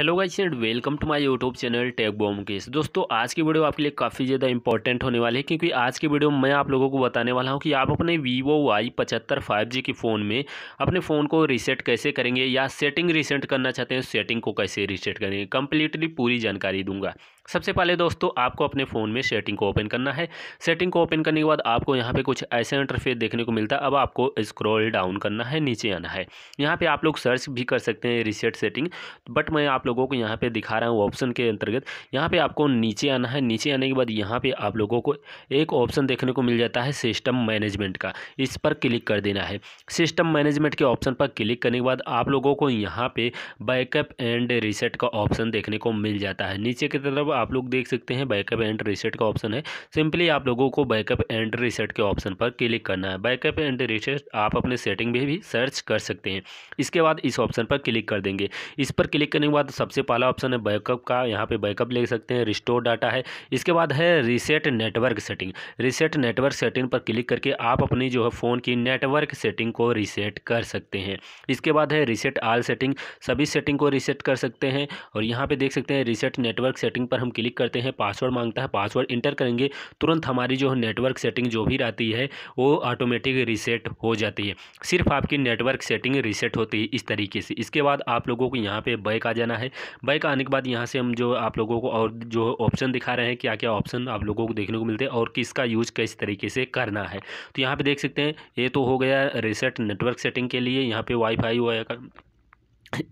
hello guys and welcome to my YouTube channel tech bomb case दोस्तों आज की video आपके लिए काफ़ी ज़्यादा इंपॉर्टेंट होने वाली है क्योंकि आज की वीडियो में मैं आप लोगों को बताने वाला हूं कि आप अपने वीवो वाई पचहत्तर फाइव जी के फ़ोन में अपने फ़ोन को रीसेट कैसे करेंगे या सेटिंग रीसेट करना चाहते हैं सेटिंग को कैसे रीसेट करेंगे कंप्लीटली पूरी जानकारी दूंगा सबसे पहले दोस्तों आपको अपने फ़ोन में सेटिंग को ओपन करना है सेटिंग को ओपन करने के बाद आपको यहाँ पे कुछ ऐसे इंटरफेस देखने को मिलता है अब आपको स्क्रॉल डाउन करना है नीचे आना है यहाँ पे आप लोग सर्च भी कर सकते हैं रीसेट सेटिंग बट मैं आप लोगों को यहाँ पे दिखा रहा हूँ ऑप्शन के अंतर्गत यहाँ पे आपको नीचे आना है नीचे आने के बाद यहाँ पे आप लोगों को एक ऑप्शन देखने को मिल जाता है सिस्टम मैनेजमेंट का इस पर क्लिक कर देना है सिस्टम मैनेजमेंट के ऑप्शन पर क्लिक करने के बाद आप लोगों को यहाँ पर बैकअप एंड रिसेट का ऑप्शन देखने को मिल जाता है नीचे की तरफ आप लोग देख सकते हैं बैकअप एंड रिसेट का ऑप्शन है सिंपली आप लोगों को बैकअप एंड रिसेट के ऑप्शन पर क्लिक करना है बैकअप एंड रिसेट आप अपने सेटिंग में भी सर्च कर सकते हैं इसके बाद इस ऑप्शन पर क्लिक कर देंगे इस पर क्लिक करने के बाद सबसे पहला ऑप्शन है बैकअप का यहाँ पे बैकअप ले सकते हैं रिस्टोर डाटा है इसके बाद है reset network setting reset network setting पर क्लिक करके आप अपनी जो है फ़ोन की नेटवर्क सेटिंग को रीसेट कर सकते हैं इसके बाद है रीसेट आल सेटिंग सभी सेटिंग को रीसेट कर सकते हैं और यहाँ पर देख सकते हैं रीसेट नेटवर्क सेटिंग पर हम क्लिक करते हैं पासवर्ड मांगता है पासवर्ड इंटर करेंगे तुरंत हमारी जो नेटवर्क सेटिंग जो भी रहती है वो ऑटोमेटिक रीसेट हो जाती है सिर्फ आपकी नेटवर्क सेटिंग रीसेट होती है इस तरीके से इसके बाद आप लोगों को यहाँ पे बैक आ जाना है बाइक आने के बाद यहाँ से हम जो आप लोगों को और जो ऑप्शन दिखा रहे हैं क्या क्या ऑप्शन आप लोगों को देखने को मिलते हैं और किसका यूज किस तरीके से करना है तो यहाँ पर देख सकते हैं ये तो हो गया रिसेट नेटवर्क सेटिंग के लिए यहाँ पर वाईफाई फाई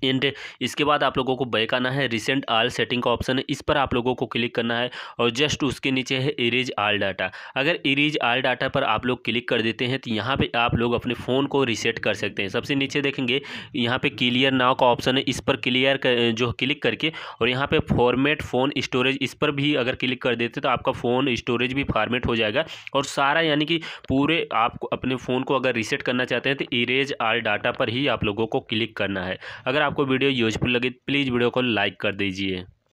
एंड इसके बाद आप लोगों को बैक आना है रिसेंट आल सेटिंग का ऑप्शन है इस पर आप लोगों को क्लिक करना है और जस्ट उसके नीचे है इरेज आल डाटा अगर इरेज आल डाटा पर आप लोग क्लिक कर देते हैं तो यहाँ पे आप लोग अपने फ़ोन को रिसेट कर सकते हैं सबसे नीचे देखेंगे यहाँ पे क्लियर नाव का ऑप्शन है इस पर क्लियर कर, जो क्लिक करके और यहाँ पर फॉर्मेट फ़ोन स्टोरेज इस पर भी अगर क्लिक कर देते तो आपका फ़ोन स्टोरेज भी फॉर्मेट हो जाएगा और सारा यानी कि पूरे आप अपने फ़ोन को अगर रिसेट करना चाहते हैं तो इरेज आल डाटा पर ही आप लोगों को क्लिक करना है अगर आपको वीडियो यूजफुल लगे प्लीज़ वीडियो को लाइक कर दीजिए